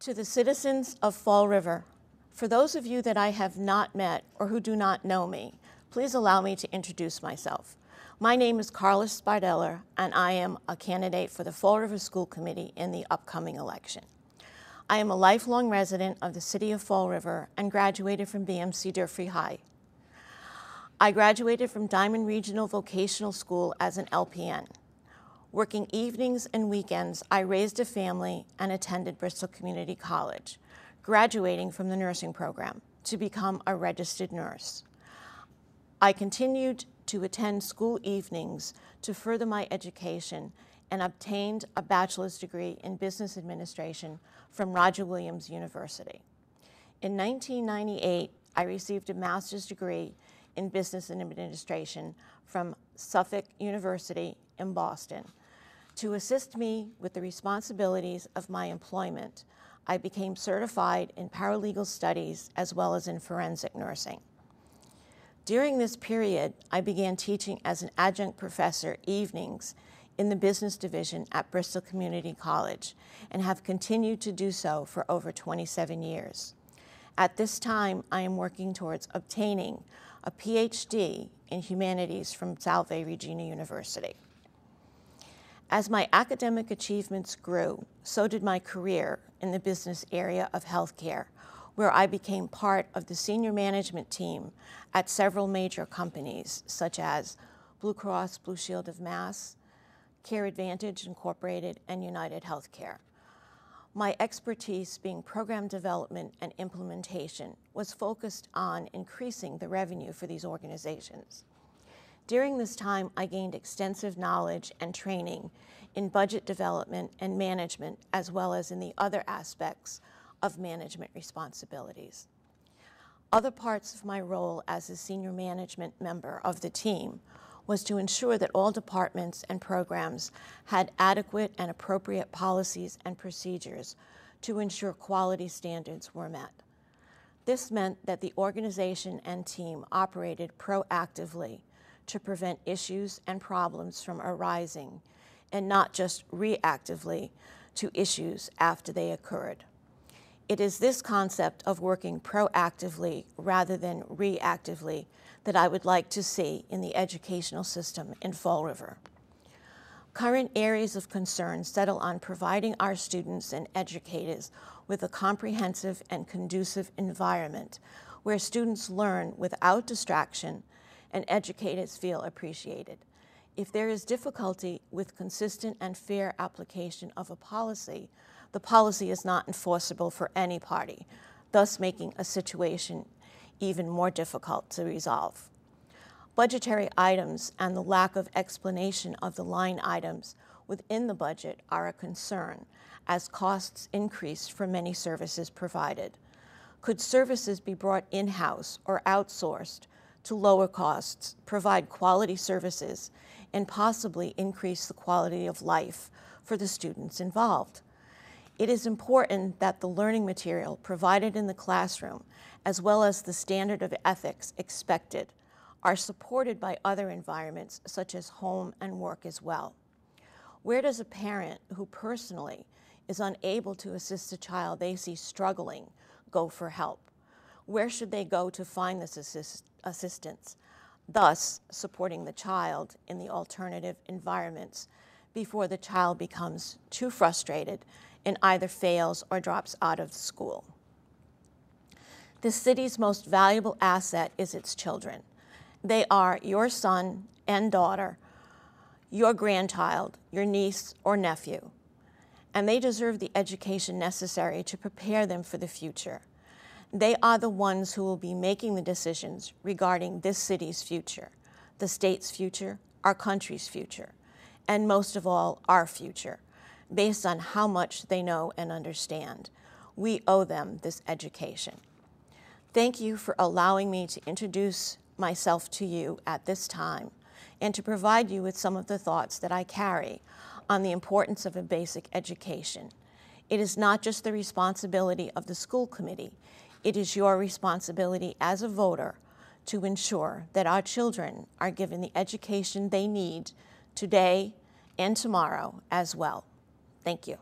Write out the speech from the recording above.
To the citizens of Fall River, for those of you that I have not met or who do not know me, please allow me to introduce myself. My name is Carla Spideller, and I am a candidate for the Fall River School Committee in the upcoming election. I am a lifelong resident of the city of Fall River and graduated from BMC Durfee High. I graduated from Diamond Regional Vocational School as an LPN. Working evenings and weekends, I raised a family and attended Bristol Community College, graduating from the nursing program to become a registered nurse. I continued to attend school evenings to further my education and obtained a bachelor's degree in business administration from Roger Williams University. In 1998, I received a master's degree in business and administration from Suffolk University in Boston. To assist me with the responsibilities of my employment, I became certified in paralegal studies as well as in forensic nursing. During this period, I began teaching as an adjunct professor evenings in the business division at Bristol Community College and have continued to do so for over 27 years. At this time, I am working towards obtaining a PhD in humanities from Salve Regina University. As my academic achievements grew, so did my career in the business area of healthcare, where I became part of the senior management team at several major companies, such as Blue Cross Blue Shield of Mass, Care Advantage Incorporated, and United Healthcare. My expertise being program development and implementation was focused on increasing the revenue for these organizations. During this time, I gained extensive knowledge and training in budget development and management, as well as in the other aspects of management responsibilities. Other parts of my role as a senior management member of the team was to ensure that all departments and programs had adequate and appropriate policies and procedures to ensure quality standards were met. This meant that the organization and team operated proactively to prevent issues and problems from arising and not just reactively to issues after they occurred. It is this concept of working proactively rather than reactively that I would like to see in the educational system in Fall River. Current areas of concern settle on providing our students and educators with a comprehensive and conducive environment where students learn without distraction and educators feel appreciated. If there is difficulty with consistent and fair application of a policy, the policy is not enforceable for any party, thus making a situation even more difficult to resolve. Budgetary items and the lack of explanation of the line items within the budget are a concern as costs increase for many services provided. Could services be brought in-house or outsourced to lower costs, provide quality services, and possibly increase the quality of life for the students involved. It is important that the learning material provided in the classroom, as well as the standard of ethics expected, are supported by other environments such as home and work as well. Where does a parent who personally is unable to assist a child they see struggling go for help? where should they go to find this assist assistance, thus supporting the child in the alternative environments before the child becomes too frustrated and either fails or drops out of school. The city's most valuable asset is its children. They are your son and daughter, your grandchild, your niece or nephew, and they deserve the education necessary to prepare them for the future. They are the ones who will be making the decisions regarding this city's future, the state's future, our country's future, and most of all, our future, based on how much they know and understand. We owe them this education. Thank you for allowing me to introduce myself to you at this time and to provide you with some of the thoughts that I carry on the importance of a basic education. It is not just the responsibility of the school committee. It is your responsibility as a voter to ensure that our children are given the education they need today and tomorrow as well. Thank you.